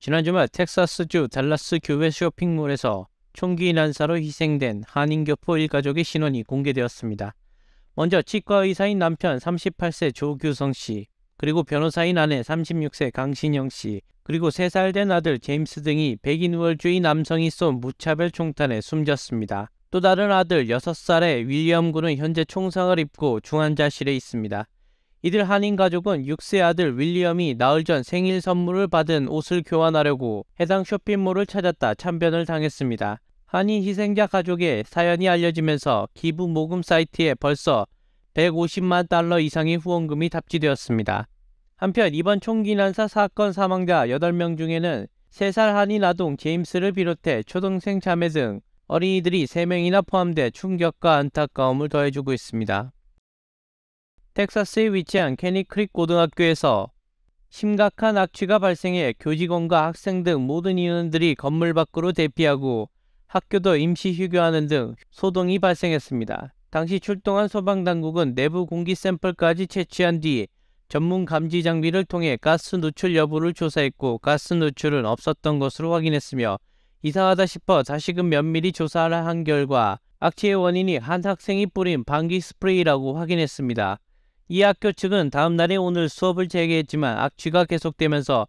지난 주말 텍사스주 달라스 교회 쇼핑몰에서 총기 난사로 희생된 한인교포 일가족의 신원이 공개되었습니다. 먼저 치과 의사인 남편 38세 조규성 씨, 그리고 변호사인 아내 36세 강신영 씨, 그리고 3살 된 아들 제임스 등이 백인월주의 남성이 쏜 무차별 총탄에 숨졌습니다. 또 다른 아들 6살의 윌리엄 군은 현재 총상을 입고 중환자실에 있습니다. 이들 한인 가족은 6세 아들 윌리엄이 나흘 전 생일 선물을 받은 옷을 교환하려고 해당 쇼핑몰을 찾았다 참변을 당했습니다. 한인 희생자 가족의 사연이 알려지면서 기부 모금 사이트에 벌써 150만 달러 이상의 후원금이 탑재되었습니다 한편 이번 총기 난사 사건 사망자 8명 중에는 3살 한인 아동 제임스를 비롯해 초등생 자매 등 어린이들이 3명이나 포함돼 충격과 안타까움을 더해주고 있습니다. 텍사스에 위치한 캐니크릭 고등학교에서 심각한 악취가 발생해 교직원과 학생 등 모든 인원들이 건물 밖으로 대피하고 학교도 임시 휴교하는 등 소동이 발생했습니다. 당시 출동한 소방당국은 내부 공기 샘플까지 채취한 뒤 전문 감지 장비를 통해 가스 누출 여부를 조사했고 가스 누출은 없었던 것으로 확인했으며 이상하다 싶어 다시금 면밀히 조사를 한 결과 악취의 원인이 한 학생이 뿌린 방귀 스프레이라고 확인했습니다. 이 학교 측은 다음 날에 오늘 수업을 재개했지만 악취가 계속되면서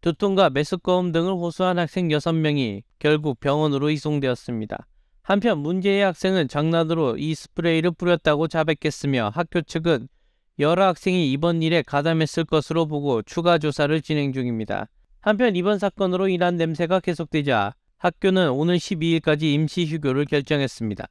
두통과 메스꺼움 등을 호소한 학생 6명이 결국 병원으로 이송되었습니다. 한편 문제의 학생은 장난으로 이 스프레이를 뿌렸다고 자백했으며 학교 측은 여러 학생이 이번 일에 가담했을 것으로 보고 추가 조사를 진행 중입니다. 한편 이번 사건으로 인한 냄새가 계속되자 학교는 오늘 12일까지 임시 휴교를 결정했습니다.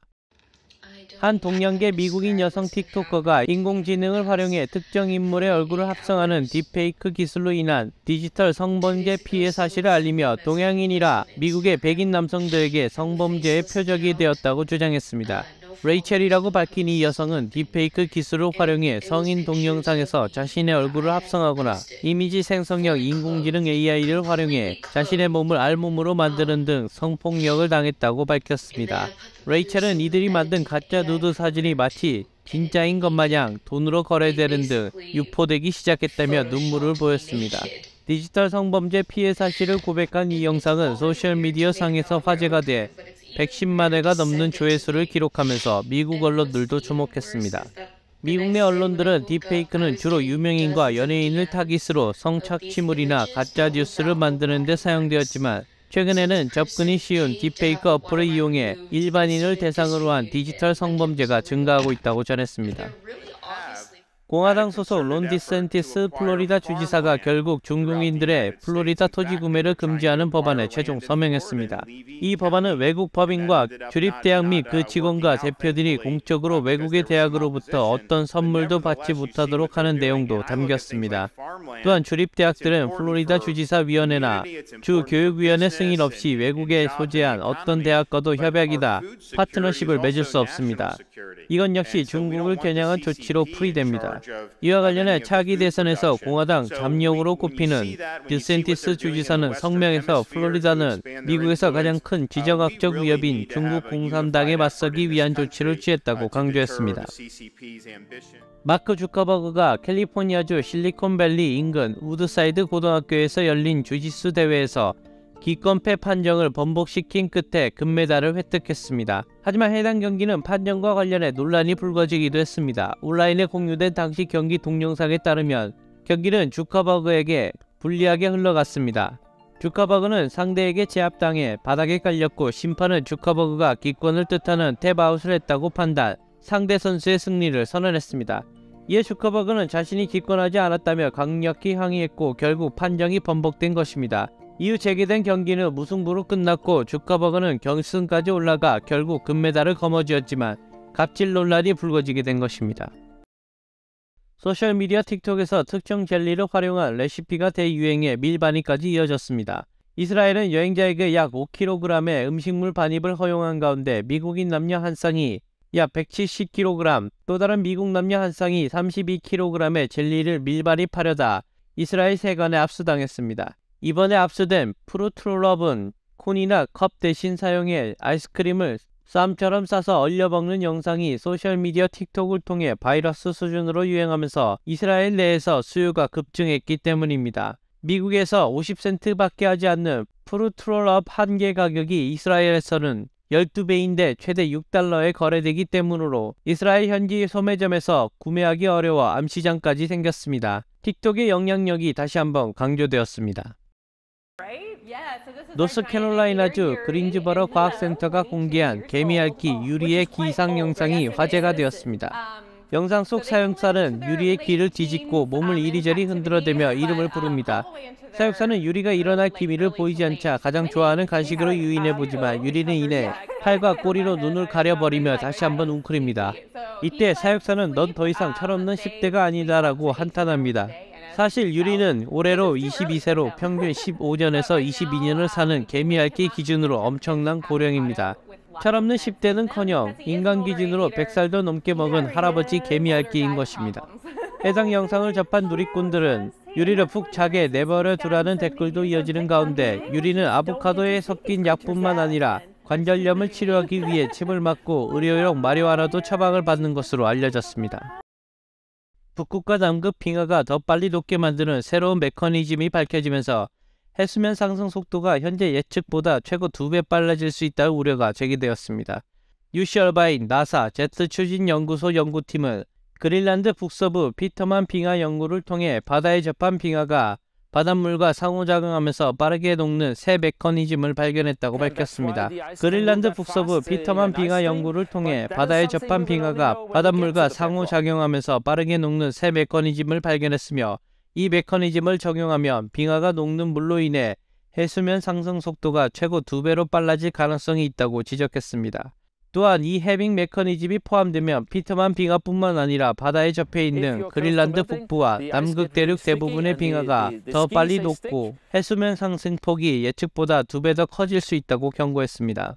한 동양계 미국인 여성 틱톡커가 인공지능을 활용해 특정 인물의 얼굴을 합성하는 딥페이크 기술로 인한 디지털 성범죄 피해 사실을 알리며 동양인이라 미국의 백인 남성들에게 성범죄의 표적이 되었다고 주장했습니다. 레이첼이라고 밝힌 이 여성은 딥페이크 기술을 활용해 성인 동영상에서 자신의 얼굴을 합성하거나 이미지 생성형 인공지능 AI를 활용해 자신의 몸을 알몸으로 만드는 등 성폭력을 당했다고 밝혔습니다. 레이첼은 이들이 만든 가짜 누드 사진이 마치 진짜인 것 마냥 돈으로 거래되는 등 유포되기 시작했다며 눈물을 보였습니다. 디지털 성범죄 피해 사실을 고백한 이 영상은 소셜미디어 상에서 화제가 돼 110만 회가 넘는 조회수를 기록하면서 미국 언론들도 주목했습니다. 미국 내 언론들은 딥페이크는 주로 유명인과 연예인을 타깃으로 성착취물이나 가짜 뉴스를 만드는 데 사용되었지만 최근에는 접근이 쉬운 딥페이크 어플을 이용해 일반인을 대상으로 한 디지털 성범죄가 증가하고 있다고 전했습니다. 공화당 소속 론 디센티스 플로리다 주지사가 결국 중국인들의 플로리다 토지 구매를 금지하는 법안에 최종 서명했습니다. 이 법안은 외국 법인과 주립대학 및 그 직원과 대표들이 공적으로 외국의 대학으로부터 어떤 선물도 받지 못하도록 하는 내용도 담겼습니다. 또한 주립대학들은 플로리다 주지사 위원회나 주 교육위원회 승인 없이 외국에 소재한 어떤 대학과도 협약이다 파트너십을 맺을 수 없습니다. 이건 역시 중국을 겨냥한 조치로 풀이됩니다. 이와 관련해 차기 대선에서 공화당 잠룡으로 꼽히는 디센티스 주지사는 성명에서 플로리다는 미국에서 가장 큰 지정학적 위협인 중국 공산당에 맞서기 위한 조치를 취했다고 강조했습니다. 마크 주커버그가 캘리포니아주 실리콘밸리 인근 우드사이드 고등학교에서 열린 주짓수 대회에서 기권패 판정을 번복시킨 끝에 금메달을 획득했습니다. 하지만 해당 경기는 판정과 관련해 논란이 불거지기도 했습니다. 온라인에 공유된 당시 경기 동영상에 따르면 경기는 주커버그에게 불리하게 흘러갔습니다. 주커버그는 상대에게 제압당해 바닥에 깔렸고 심판은 주커버그가 기권을 뜻하는 탭아웃을 했다고 판단 상대 선수의 승리를 선언했습니다. 이에 주커버그는 자신이 기권하지 않았다며 강력히 항의했고 결국 판정이 번복된 것입니다. 이후 재개된 경기는 무승부로 끝났고 주가버그는경승까지 올라가 결국 금메달을 거머쥐었지만 갑질 논란이 불거지게 된 것입니다. 소셜미디어 틱톡에서 특정 젤리를 활용한 레시피가 대유행해 밀반입까지 이어졌습니다. 이스라엘은 여행자에게 약 5kg의 음식물 반입을 허용한 가운데 미국인 남녀 한 쌍이 약 170kg, 또 다른 미국 남녀 한 쌍이 32kg의 젤리를 밀반입하려다 이스라엘 세관에 압수당했습니다. 이번에 압수된 프루트롤업은 콘이나 컵 대신 사용해 아이스크림을 쌈처럼 싸서 얼려먹는 영상이 소셜미디어 틱톡을 통해 바이러스 수준으로 유행하면서 이스라엘 내에서 수요가 급증했기 때문입니다. 미국에서 50센트밖에 하지 않는 프루트롤업 한 개 가격이 이스라엘에서는 12배인데 최대 6달러에 거래되기 때문으로 이스라엘 현지 소매점에서 구매하기 어려워 암시장까지 생겼습니다. 틱톡의 영향력이 다시 한번 강조되었습니다. 노스캐롤라이나주 그린즈버러 과학센터가 공개한 개미핥기 유리의 기상 영상이 화제가 되었습니다. Um, 영상 속사육사는 유리의 귀를 뒤집고 몸을 이리저리 흔들어대며 이름을 uh, 부릅니다. 사육사는 유리가 일어날 기미를 보이지 않자 가장 좋아하는 간식으로 유인해보지만 유리는 이내 팔과 꼬리로 눈을 가려버리며 다시 한번 웅크립니다. 이때 사육사는 넌 더 이상 철없는 10대가 아니다라고 한탄합니다. 사실 유리는 올해로 22세로 아, 아, 평균 15년에서 22년을 아, 사는 개미핥기 기준으로 엄청난 고령입니다. 철없는 10대는커녕 인간 기준으로 100살도 넘게 먹은 할아버지 개미핥기인 것입니다. 해당 영상을 접한 누리꾼들은 유리를 푹 자게 내버려 두라는 댓글도 이어지는 가운데 유리는 아보카도에 섞인 약뿐만 아니라 관절염을 치료하기 위해 침을 맞고 의료용 마리와나도 처방을 받는 것으로 알려졌습니다. 북극과 남극 빙하가 더 빨리 녹게 만드는 새로운 메커니즘이 밝혀지면서 해수면 상승 속도가 현재 예측보다 최고 2배 빨라질 수 있다는 우려가 제기되었습니다. 유시 얼바인 나사 제트 추진 연구소 연구팀은 그린란드 북서부 피터만 빙하 연구를 통해 바다에 접한 빙하가 바닷물과 상호작용하면서 빠르게 녹는 새 메커니즘을 발견했다고 밝혔습니다. 그린란드 북서부 피터만 빙하 연구를 통해 바다에 접한 빙하가 바닷물과 상호작용하면서 빠르게 녹는 새 메커니즘을 발견했으며 이 메커니즘을 적용하면 빙하가 녹는 물로 인해 해수면 상승 속도가 최고 2배로 빨라질 가능성이 있다고 지적했습니다. 또한 이 해빙 메커니즘이 포함되면 피터만 빙하뿐만 아니라 바다에 접해있는 그린란드 북부와 남극 대륙 대부분의 빙하가 더 빨리 녹고 해수면 상승폭이 예측보다 두 배 더 커질 수 있다고 경고했습니다.